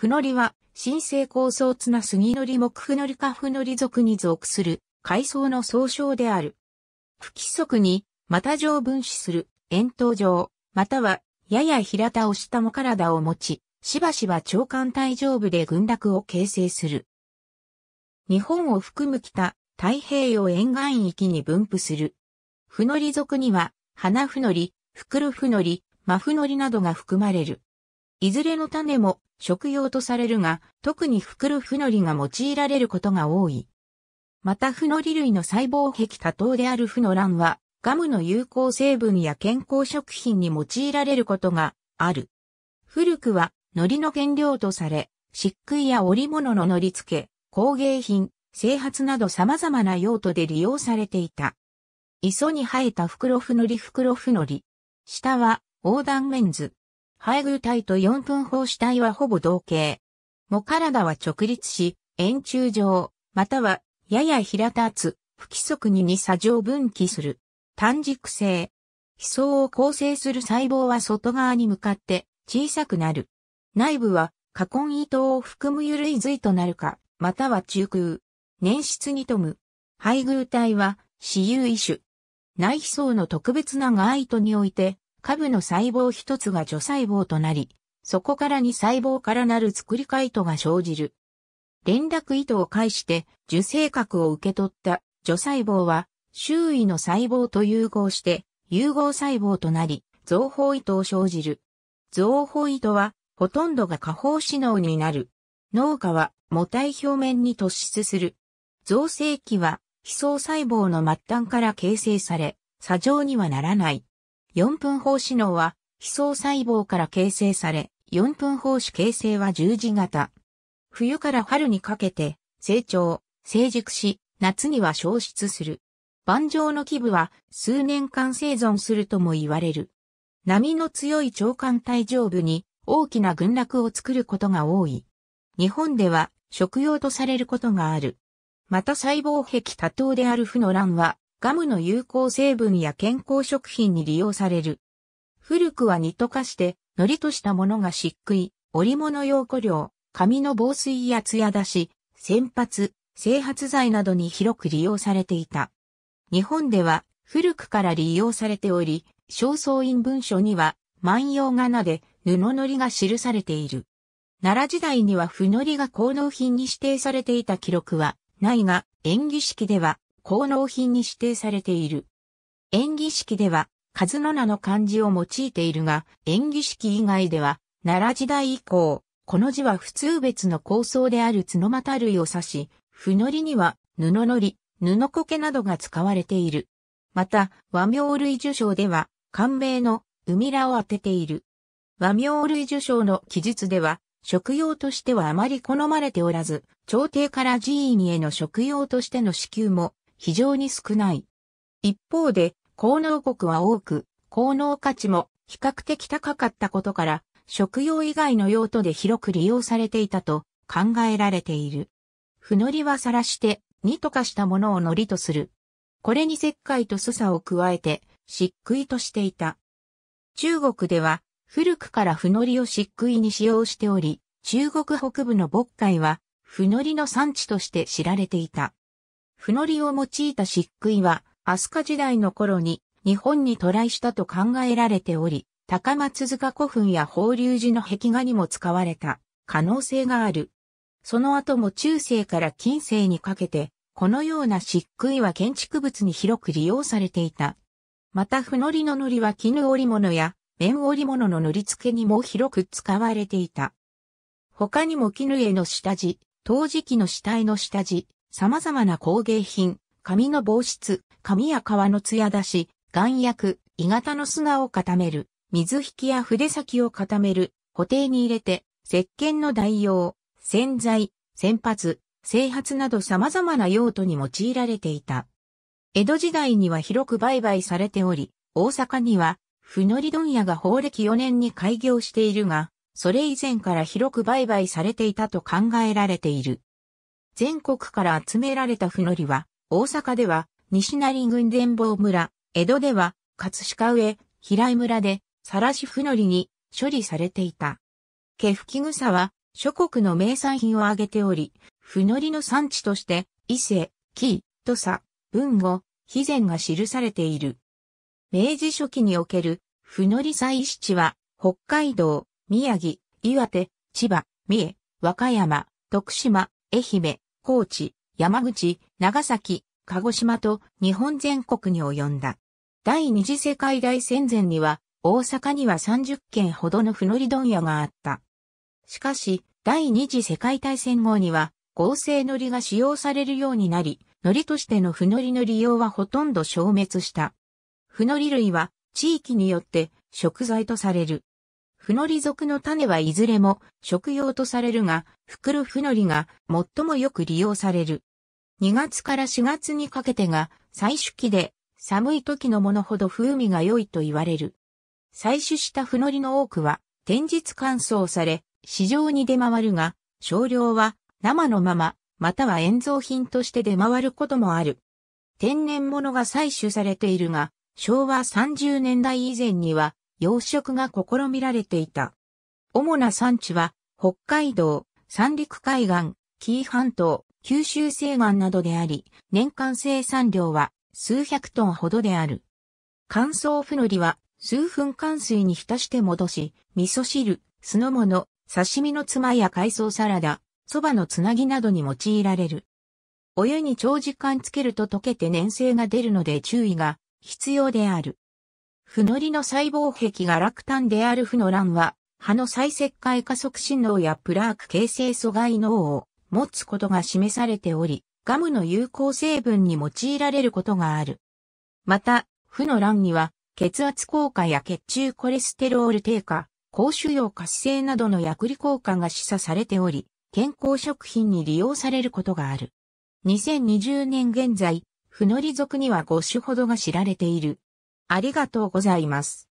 ふのりは、新生高層綱杉のり木ふのりかふのり族に属する、海藻の総称である。不規則に、また上分子する、円筒状、または、やや平田を下も体を持ち、しばしば長官体上部で群落を形成する。日本を含む北、太平洋沿岸域に分布する。ふのり族には、花ふのり、ふくるふのり、真ふのりなどが含まれる。いずれの種も食用とされるが、特に袋ふのりが用いられることが多い。またふのり類の細胞壁多糖であるふの卵は、ガムの有効成分や健康食品に用いられることがある。古くは、海苔の原料とされ、漆喰や織物のり付け、工芸品、整髪など様々な用途で利用されていた。磯に生えた袋ふのり袋ふのり。下は、横断面ンズ。配偶体と四分法死体はほぼ同型。も体は直立し、円柱状、または、やや平たつ、不規則に二作上分岐する。単軸性。飛層を構成する細胞は外側に向かって小さくなる。内部は、過根糸を含む緩い髄となるか、または中空。粘質に富む。配偶体は、私有異種。内皮層の特別な外糸において、下部の細胞一つが除細胞となり、そこから2細胞からなる作り回糸が生じる。連絡糸を介して受精核を受け取った除細胞は周囲の細胞と融合して融合細胞となり増法糸を生じる。増法糸はほとんどが下方指脳になる。脳下は母体表面に突出する。造成器は、非層細胞の末端から形成され、砂状にはならない。4分胞子脳は、非層細胞から形成され、4分胞子形成は十字型。冬から春にかけて、成長、成熟し、夏には消失する。盤上の基部は数年間生存するとも言われる。波の強い長官体上部に大きな群落を作ることが多い。日本では食用とされることがある。また細胞壁多頭である負の卵はガムの有効成分や健康食品に利用される。古くは煮溶かして、糊としたものが漆喰、織物用古料、紙の防水や艶出し、洗髪、整髪剤などに広く利用されていた。日本では古くから利用されており、正倉院文書には万葉仮名で布のりが記されている。奈良時代には布のりが功能品に指定されていた記録はないが、演技式では効能品に指定されている。演技式では、数の名の漢字を用いているが、演技式以外では、奈良時代以降、この字は普通別の構想である角又類を指し、布のりには、布のり、布苔などが使われている。また、和名類受賞では、官名の海らを当てている。和名類受賞の記述では、食用としてはあまり好まれておらず、朝廷から寺院への食用としての支給も非常に少ない。一方で、効能国は多く、効能価値も比較的高かったことから、食用以外の用途で広く利用されていたと考えられている。ふのりはさらして、煮とかしたものをのりとする。これに石灰とすさを加えて、漆喰としていた。中国では、古くからふのりを漆喰に使用しており、中国北部の渤海は、ふのりの産地として知られていた。不のりを用いた漆喰は、飛鳥時代の頃に日本に渡来したと考えられており、高松塚古墳や法隆寺の壁画にも使われた可能性がある。その後も中世から近世にかけて、このような漆喰は建築物に広く利用されていた。また、不のりの糊は絹織物や綿織物の塗り付けにも広く使われていた。他にも絹絵の下地、陶磁器の下体の下地、様々な工芸品、紙の防湿、紙や革の艶出し、眼薬、鋳型の砂を固める、水引きや筆先を固める、固定に入れて、石鹸の代用、洗剤、洗髪、整髪など様々な用途に用いられていた。江戸時代には広く売買されており、大阪には、ふのり問屋が法暦4年に開業しているが、それ以前から広く売買されていたと考えられている。全国から集められた不のりは、大阪では、西成郡伝坊村、江戸では、葛飾上、平井村で、さらし不のりに処理されていた。毛吹草は、諸国の名産品を挙げており、不のりの産地として、伊勢、紀土佐、文語、肥前が記されている。明治初期における、不のり祭取地は、北海道、宮城、岩手、千葉、三重、和歌山、徳島、愛媛、高知、山口、長崎、鹿児島と日本全国に及んだ。第二次世界大戦前には、大阪には30軒ほどの不乗り問屋があった。しかし、第二次世界大戦後には、合成りが使用されるようになり、りとしての不乗りの利用はほとんど消滅した。不乗り類は、地域によって食材とされる。フノリ属の種はいずれも食用とされるが、袋フノリが最もよく利用される。2月から4月にかけてが採取期で寒い時のものほど風味が良いと言われる。採取したフノリの多くは天日乾燥され市場に出回るが、少量は生のまま、または塩蔵品として出回ることもある。天然物が採取されているが、昭和30年代以前には養殖が試みられていた。主な産地は、北海道、三陸海岸、紀伊半島、九州西岸などであり、年間生産量は数百トンほどである。乾燥ふのりは数分乾水に浸して戻し、味噌汁、酢の物、刺身のつまや海藻サラダ、蕎麦のつなぎなどに用いられる。お湯に長時間つけると溶けて粘性が出るので注意が必要である。フのりの細胞壁が落胆であるノの卵は、葉の再石灰化促進動やプラーク形成阻害脳を持つことが示されており、ガムの有効成分に用いられることがある。また、負の卵には、血圧効果や血中コレステロール低下、高腫瘍活性などの薬理効果が示唆されており、健康食品に利用されることがある。2020年現在、負のり属には5種ほどが知られている。ありがとうございます。